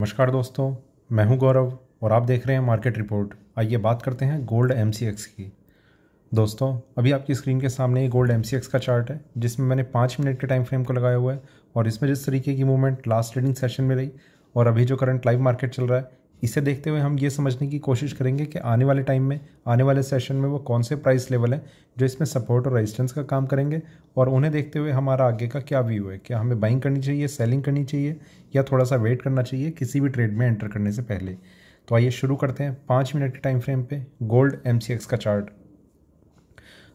नमस्कार दोस्तों मैं हूं गौरव और आप देख रहे हैं मार्केट रिपोर्ट आइए बात करते हैं गोल्ड एम की दोस्तों अभी आपकी स्क्रीन के सामने ये गोल्ड एम का चार्ट है जिसमें मैंने पाँच मिनट के टाइम फ्रेम को लगाया हुआ है और इसमें जिस तरीके की मूवमेंट लास्ट ट्रेडिंग सेशन में रही और अभी जो करंट लाइव मार्केट चल रहा है इसे देखते हुए हम ये समझने की कोशिश करेंगे कि आने वाले टाइम में आने वाले सेशन में वो कौन से प्राइस लेवल हैं जो इसमें सपोर्ट और रेजिस्टेंस का काम करेंगे और उन्हें देखते हुए हमारा आगे का क्या व्यू है क्या हमें बाइंग करनी चाहिए सेलिंग करनी चाहिए या थोड़ा सा वेट करना चाहिए किसी भी ट्रेड में एंटर करने से पहले तो आइए शुरू करते हैं पाँच मिनट के टाइम फ्रेम पर गोल्ड एम का चार्ट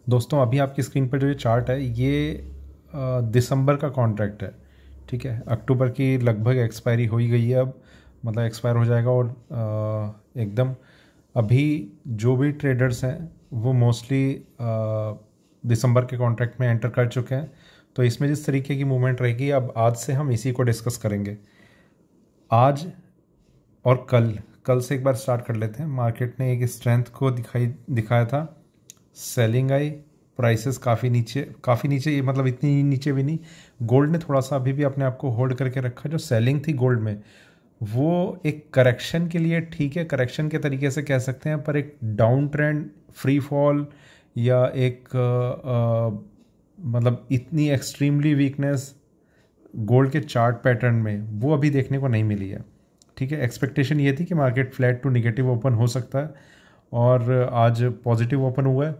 दोस्तों अभी आपकी स्क्रीन पर जो ये चार्ट है ये दिसंबर का कॉन्ट्रैक्ट है ठीक है अक्टूबर की लगभग एक्सपायरी हो ही गई है अब मतलब एक्सपायर हो जाएगा और एकदम अभी जो भी ट्रेडर्स हैं वो मोस्टली दिसंबर के कॉन्ट्रैक्ट में एंटर कर चुके हैं तो इसमें जिस तरीके की मूवमेंट रहेगी अब आज से हम इसी को डिस्कस करेंगे आज और कल कल से एक बार स्टार्ट कर लेते हैं मार्केट ने एक स्ट्रेंथ को दिखाई दिखाया था सेलिंग आई प्राइसेस काफ़ी नीचे काफ़ी नीचे ये मतलब इतनी नीचे भी नहीं गोल्ड ने थोड़ा सा अभी भी अपने आप को होल्ड करके रखा जो सेलिंग थी गोल्ड में वो एक करेक्शन के लिए ठीक है करेक्शन के तरीके से कह सकते हैं पर एक डाउन ट्रेंड फ्री फॉल या एक आ, आ, मतलब इतनी एक्सट्रीमली वीकनेस गोल्ड के चार्ट पैटर्न में वो अभी देखने को नहीं मिली है ठीक है एक्सपेक्टेशन ये थी कि market flat to negative open हो सकता है और आज पॉजिटिव ओपन हुआ है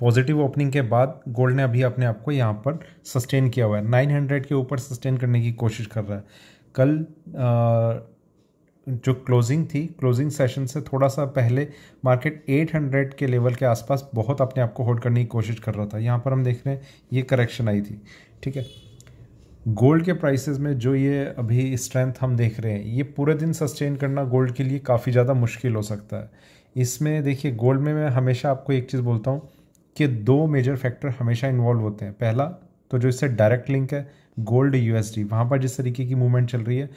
पॉजिटिव ओपनिंग के बाद गोल्ड ने अभी अपने आप को यहाँ पर सस्टेन किया हुआ है 900 के ऊपर सस्टेन करने की कोशिश कर रहा है कल जो क्लोजिंग थी क्लोजिंग सेशन से थोड़ा सा पहले मार्केट 800 के लेवल के आसपास बहुत अपने आप को होल्ड करने की कोशिश कर रहा था यहाँ पर हम देख रहे हैं ये करेक्शन आई थी ठीक है गोल्ड के प्राइसेस में जो ये अभी स्ट्रेंथ हम देख रहे हैं ये पूरे दिन सस्टेन करना गोल्ड के लिए काफ़ी ज़्यादा मुश्किल हो सकता है इसमें देखिए गोल्ड में मैं हमेशा आपको एक चीज़ बोलता हूँ कि दो मेजर फैक्टर हमेशा इन्वॉल्व होते हैं पहला तो जो इससे डायरेक्ट लिंक है गोल्ड यूएसडी वहाँ पर जिस तरीके की मूवमेंट चल रही है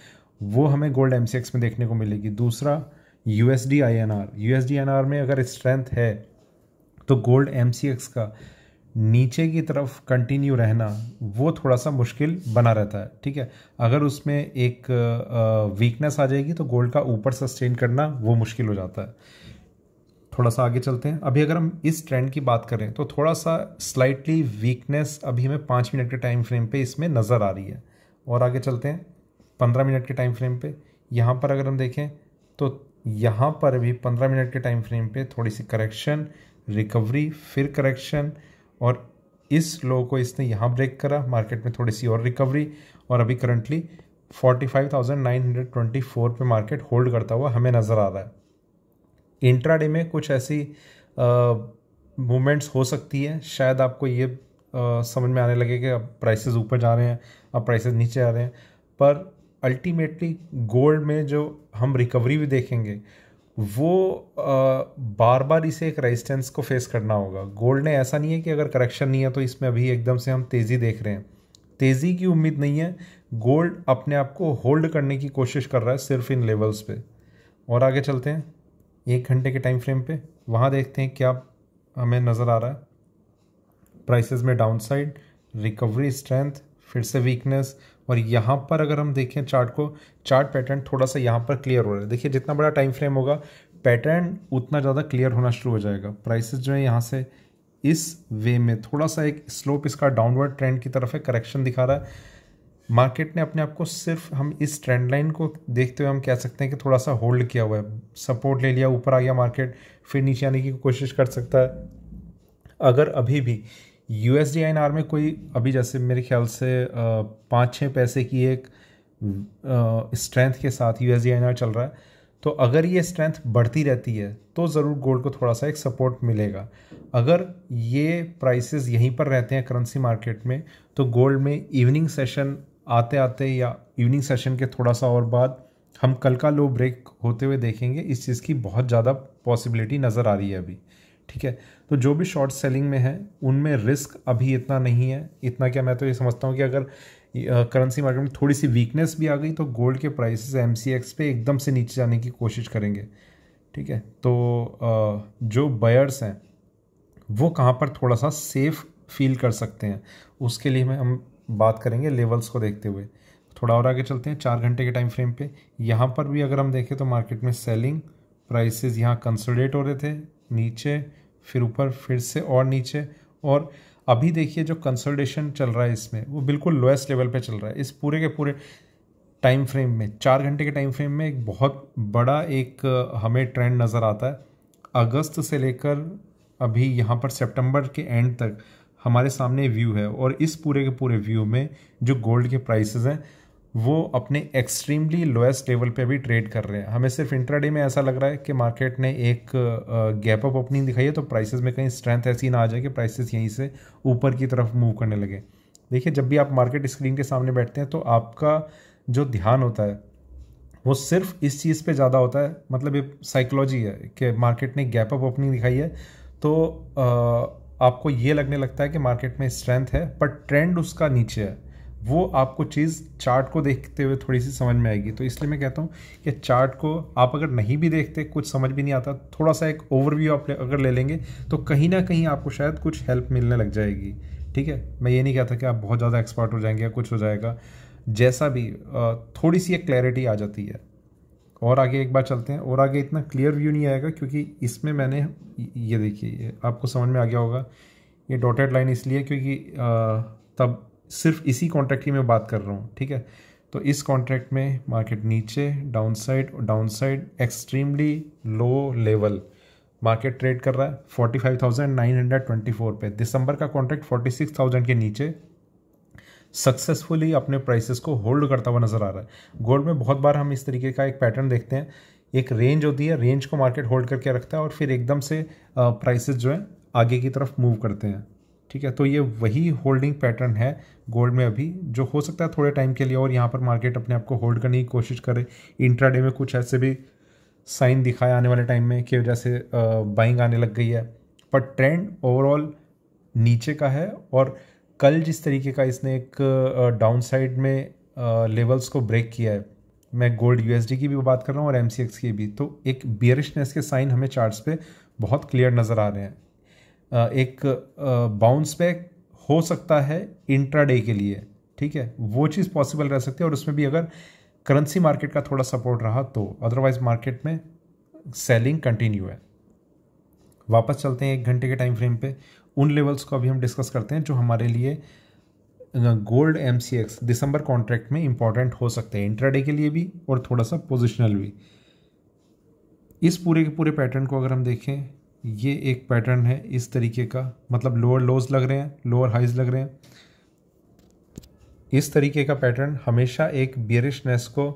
वो हमें गोल्ड एम में देखने को मिलेगी दूसरा U S D I N R U S D N R में अगर स्ट्रेंथ है तो गोल्ड एम सी एक्स का नीचे की तरफ कंटिन्यू रहना वो थोड़ा सा मुश्किल बना रहता है ठीक है अगर उसमें एक वीकनेस आ जाएगी तो गोल्ड का ऊपर सस्टेन करना वो मुश्किल हो जाता है थोड़ा सा आगे चलते हैं अभी अगर हम इस ट्रेंड की बात करें तो थोड़ा सा स्लाइटली वीकनेस अभी हमें पाँच मिनट के टाइम फ्रेम पे इसमें नज़र आ रही है और आगे चलते हैं पंद्रह मिनट के टाइम फ्रेम पे यहाँ पर अगर हम देखें तो यहाँ पर भी पंद्रह मिनट के टाइम फ्रेम पे थोड़ी सी करेक्शन रिकवरी फिर करेक्शन और इस लो को इसने यहाँ ब्रेक करा मार्केट में थोड़ी सी और रिकवरी और अभी करंटली फोर्टी पे मार्केट होल्ड करता हुआ हमें नज़र आ रहा है इंट्राडे में कुछ ऐसी मूवमेंट्स हो सकती है शायद आपको ये समझ में आने लगे कि अब प्राइसेस ऊपर जा रहे हैं अब प्राइसेस नीचे आ रहे हैं पर अल्टीमेटली गोल्ड में जो हम रिकवरी भी देखेंगे वो बार बार इसे एक रेजिस्टेंस को फेस करना होगा गोल्ड ने ऐसा नहीं है कि अगर करेक्शन नहीं है तो इसमें अभी एकदम से हम तेज़ी देख रहे हैं तेज़ी की उम्मीद नहीं है गोल्ड अपने आप को होल्ड करने की कोशिश कर रहा है सिर्फ इन लेवल्स पे और आगे चलते हैं एक घंटे के टाइम फ्रेम पे वहाँ देखते हैं क्या हमें नज़र आ रहा है प्राइसेस में डाउन साइड रिकवरी स्ट्रेंथ फिर से वीकनेस और यहाँ पर अगर हम देखें चार्ट को चार्ट पैटर्न थोड़ा सा यहाँ पर क्लियर हो रहा है देखिए जितना बड़ा टाइम फ्रेम होगा पैटर्न उतना ज़्यादा क्लियर होना शुरू हो जाएगा प्राइसेस जो है यहाँ से इस वे में थोड़ा सा एक स्लोप इसका डाउनवर्ड ट्रेंड की तरफ है करेक्शन दिखा रहा है मार्केट ने अपने आप को सिर्फ हम इस ट्रेंड लाइन को देखते हुए हम कह सकते हैं कि थोड़ा सा होल्ड किया हुआ है सपोर्ट ले लिया ऊपर आ गया मार्केट फिर नीचे आने की कोशिश कर सकता है अगर अभी भी यू एस में कोई अभी जैसे मेरे ख्याल से पाँच छः पैसे की एक स्ट्रेंथ के साथ यू एस चल रहा है तो अगर ये स्ट्रेंथ बढ़ती रहती है तो ज़रूर गोल्ड को थोड़ा सा एक सपोर्ट मिलेगा अगर ये प्राइसेस यहीं पर रहते हैं करेंसी मार्केट में तो गोल्ड में इवनिंग सेशन आते आते या इवनिंग सेशन के थोड़ा सा और बाद हम कल का लो ब्रेक होते हुए देखेंगे इस चीज़ की बहुत ज़्यादा पॉसिबिलिटी नज़र आ रही है अभी ठीक है तो जो भी शॉर्ट सेलिंग में है उनमें रिस्क अभी इतना नहीं है इतना क्या मैं तो ये समझता हूँ कि अगर करेंसी मार्केट में थोड़ी सी वीकनेस भी आ गई तो गोल्ड के प्राइसेस एम सी एक्स पे एकदम से नीचे जाने की कोशिश करेंगे ठीक है तो जो बयर्स हैं वो कहाँ पर थोड़ा सा सेफ़ फील कर सकते हैं उसके लिए मैं हम बात करेंगे लेवल्स को देखते हुए थोड़ा और आगे चलते हैं चार घंटे के टाइम फ्रेम पे यहाँ पर भी अगर हम देखें तो मार्केट में सेलिंग प्राइसेस यहाँ कंसोलिडेट हो रहे थे नीचे फिर ऊपर फिर से और नीचे और अभी देखिए जो कंसल्टेशन चल रहा है इसमें वो बिल्कुल लोएस्ट लेवल पे चल रहा है इस पूरे के पूरे टाइम फ्रेम में चार घंटे के टाइम फ्रेम में एक बहुत बड़ा एक हमें ट्रेंड नज़र आता है अगस्त से लेकर अभी यहाँ पर सितंबर के एंड तक हमारे सामने व्यू है और इस पूरे के पूरे व्यू में जो गोल्ड के प्राइसेस हैं वो अपने एक्सट्रीमली लोएस्ट लेवल पे भी ट्रेड कर रहे हैं हमें सिर्फ इंट्राडे में ऐसा लग रहा है कि मार्केट ने एक गैप अप ओपनिंग दिखाई है तो प्राइसेस में कहीं स्ट्रेंथ ऐसी ना आ जाए कि प्राइसेस यहीं से ऊपर की तरफ मूव करने लगे देखिए जब भी आप मार्केट स्क्रीन के सामने बैठते हैं तो आपका जो ध्यान होता है वो सिर्फ इस चीज़ पे ज़्यादा होता है मतलब ये साइकोलॉजी है कि मार्केट ने गैप अप ओपनिंग दिखाई है तो आ, आपको ये लगने लगता है कि मार्केट में स्ट्रेंथ है पर ट्रेंड उसका नीचे है वो आपको चीज़ चार्ट को देखते हुए थोड़ी सी समझ में आएगी तो इसलिए मैं कहता हूँ कि चार्ट को आप अगर नहीं भी देखते कुछ समझ भी नहीं आता थोड़ा सा एक ओवरव्यू आप अगर ले लेंगे तो कहीं ना कहीं आपको शायद कुछ हेल्प मिलने लग जाएगी ठीक है मैं ये नहीं कहता कि आप बहुत ज़्यादा एक्सपर्ट हो जाएंगे या कुछ हो जाएगा जैसा भी थोड़ी सी एक क्लैरिटी आ जाती है और आगे एक बार चलते हैं और आगे इतना क्लियर व्यू नहीं आएगा क्योंकि इसमें मैंने ये देखिए आपको समझ में आ गया होगा ये डॉटेड लाइन इसलिए क्योंकि तब सिर्फ इसी कॉन्ट्रैक्ट की मैं बात कर रहा हूँ ठीक है तो इस कॉन्ट्रैक्ट में मार्केट नीचे down side down side extremely low level market trade कर रहा है 45,924 पे दिसंबर का कॉन्ट्रैक्ट 46,000 के नीचे सक्सेसफुली अपने प्राइसेस को होल्ड करता हुआ नजर आ रहा है गोल्ड में बहुत बार हम इस तरीके का एक पैटर्न देखते हैं एक रेंज होती है रेंज को मार्केट होल्ड करके रखता है और फिर एकदम से प्राइसेस जो है आगे की तरफ मूव करते हैं ठीक है तो ये वही होल्डिंग पैटर्न है गोल्ड में अभी जो हो सकता है थोड़े टाइम के लिए और यहाँ पर मार्केट अपने आप को होल्ड करने की कोशिश करे इंट्राडे में कुछ ऐसे भी साइन दिखाए आने वाले टाइम में कि जैसे बाइंग आने लग गई है पर ट्रेंड ओवरऑल नीचे का है और कल जिस तरीके का इसने एक डाउन साइड में लेवल्स को ब्रेक किया है मैं गोल्ड यूएसडी की भी बात कर रहा हूँ और एम की भी तो एक बियरिशनेस के साइन हमें चार्ट्स पे बहुत क्लियर नज़र आ रहे हैं एक बाउंस बैक हो सकता है इंट्राडे के लिए ठीक है वो चीज़ पॉसिबल रह सकती है और उसमें भी अगर करेंसी मार्केट का थोड़ा सपोर्ट रहा तो अदरवाइज मार्केट में सेलिंग कंटिन्यू है वापस चलते हैं एक घंटे के टाइम फ्रेम पे उन लेवल्स को अभी हम डिस्कस करते हैं जो हमारे लिए गोल्ड एम सी एक्स दिसंबर कॉन्ट्रैक्ट में इंपॉर्टेंट हो सकते हैं इंट्राडे के लिए भी और थोड़ा सा पोजिशनल भी इस पूरे के पूरे पैटर्न को अगर हम देखें ये एक पैटर्न है इस तरीके का मतलब लोअर लोज लग रहे हैं लोअर हाइज लग रहे हैं इस तरीके का पैटर्न हमेशा एक बियरिशनेस को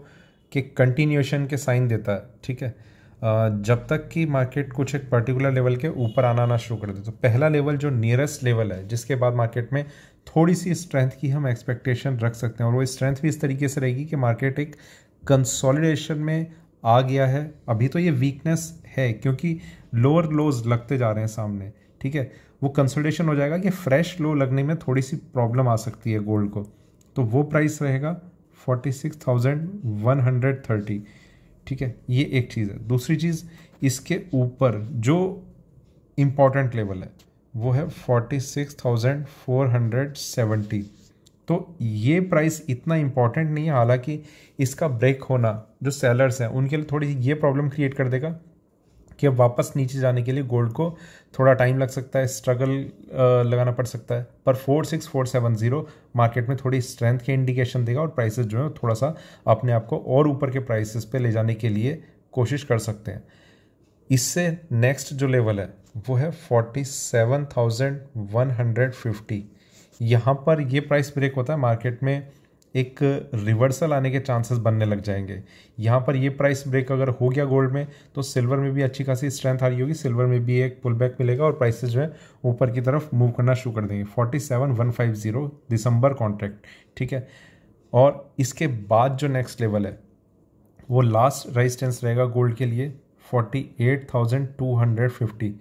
के कंटिन्यूएशन के साइन देता है ठीक है जब तक कि मार्केट कुछ एक पर्टिकुलर लेवल के ऊपर आना आना शुरू कर दे तो पहला लेवल जो नियरेस्ट लेवल है जिसके बाद मार्केट में थोड़ी सी स्ट्रेंथ की हम एक्सपेक्टेशन रख सकते हैं और वो स्ट्रेंथ भी इस तरीके से रहेगी कि मार्केट एक कंसोलिडेशन में आ गया है अभी तो ये वीकनेस है क्योंकि लोअर लोज लगते जा रहे हैं सामने ठीक है वो कंसोलिडेशन हो जाएगा कि फ्रेश लो लगने में थोड़ी सी प्रॉब्लम आ सकती है गोल्ड को तो वो प्राइस रहेगा forty six thousand one hundred thirty ठीक है ये एक चीज़ है दूसरी चीज़ इसके ऊपर जो इम्पॉर्टेंट लेवल है वो है forty six thousand four hundred seventy तो ये प्राइस इतना इम्पॉर्टेंट नहीं है हालांकि इसका ब्रेक होना जो सेलर्स हैं उनके लिए थोड़ी ये प्रॉब्लम क्रिएट कर देगा कि अब वापस नीचे जाने के लिए गोल्ड को थोड़ा टाइम लग सकता है स्ट्रगल लगाना पड़ सकता है पर four six four seven zero market में थोड़ी स्ट्रेंथ के इंडिकेशन देगा और प्राइसेस जो है थोड़ा सा अपने आप को और ऊपर के प्राइसेस पे ले जाने के लिए कोशिश कर सकते हैं इससे नेक्स्ट जो लेवल है वो है forty seven thousand one hundred fifty यहाँ पर ये प्राइस ब्रेक होता है मार्केट में एक रिवर्सल आने के चांसेस बनने लग जाएंगे यहाँ पर ये प्राइस ब्रेक अगर हो गया गोल्ड में तो सिल्वर में भी अच्छी खासी स्ट्रेंथ आ रही होगी सिल्वर में भी एक पुल बैक मिलेगा और प्राइसेज जो है ऊपर की तरफ मूव करना शुरू कर देंगे forty seven one five zero दिसंबर कॉन्ट्रैक्ट ठीक है और इसके बाद जो नेक्स्ट लेवल है वो लास्ट रेजिस्टेंस रहेगा गोल्ड के लिए forty eight thousand two hundred fifty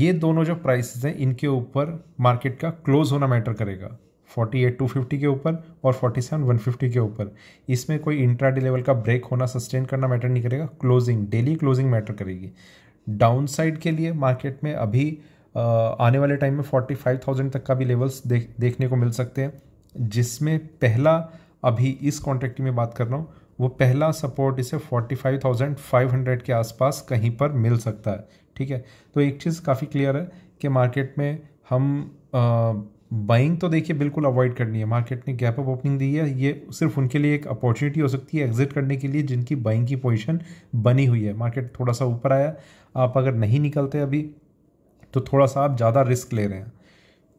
ये दोनों जो प्राइसेस हैं इनके ऊपर मार्केट का क्लोज होना मैटर करेगा फोर्टी एट टू फिफ्टी के ऊपर और फोर्टी सेवन वन फिफ्टी के ऊपर इसमें कोई इंट्राडे लेवल का ब्रेक होना सस्टेन करना मैटर नहीं करेगा क्लोजिंग डेली क्लोजिंग मैटर करेगी डाउन साइड के लिए मार्केट में अभी आने वाले टाइम में फोर्टी फाइव थाउजेंड तक का भी लेवल्स देख देखने को मिल सकते हैं जिसमें पहला अभी इस कॉन्ट्रैक्ट की मैं बात कर रहा हूँ वो पहला सपोर्ट इसे 45,500 के आसपास कहीं पर मिल सकता है ठीक है तो एक चीज़ काफ़ी क्लियर है कि मार्केट में हम आ, बाइंग तो देखिए बिल्कुल अवॉइड करनी है मार्केट ने गैप अप ओपनिंग दी है ये सिर्फ उनके लिए एक अपॉर्चुनिटी हो सकती है एग्जिट करने के लिए जिनकी बाइंग की पोजीशन बनी हुई है मार्केट थोड़ा सा ऊपर आया आप अगर नहीं निकलते अभी तो थोड़ा सा आप ज़्यादा रिस्क ले रहे हैं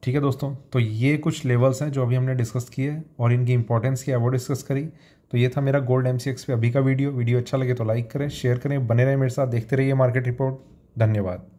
ठीक है दोस्तों तो ये कुछ लेवल्स हैं जो अभी हमने डिस्कस किए और इनकी इंपॉर्टेंस की वो डिस्कस करी तो ये था मेरा गोल्ड एम पे अभी का वीडियो वीडियो अच्छा लगे तो लाइक करें शेयर करें बने रहें मेरे साथ देखते रहिए मार्केट रिपोर्ट धन्यवाद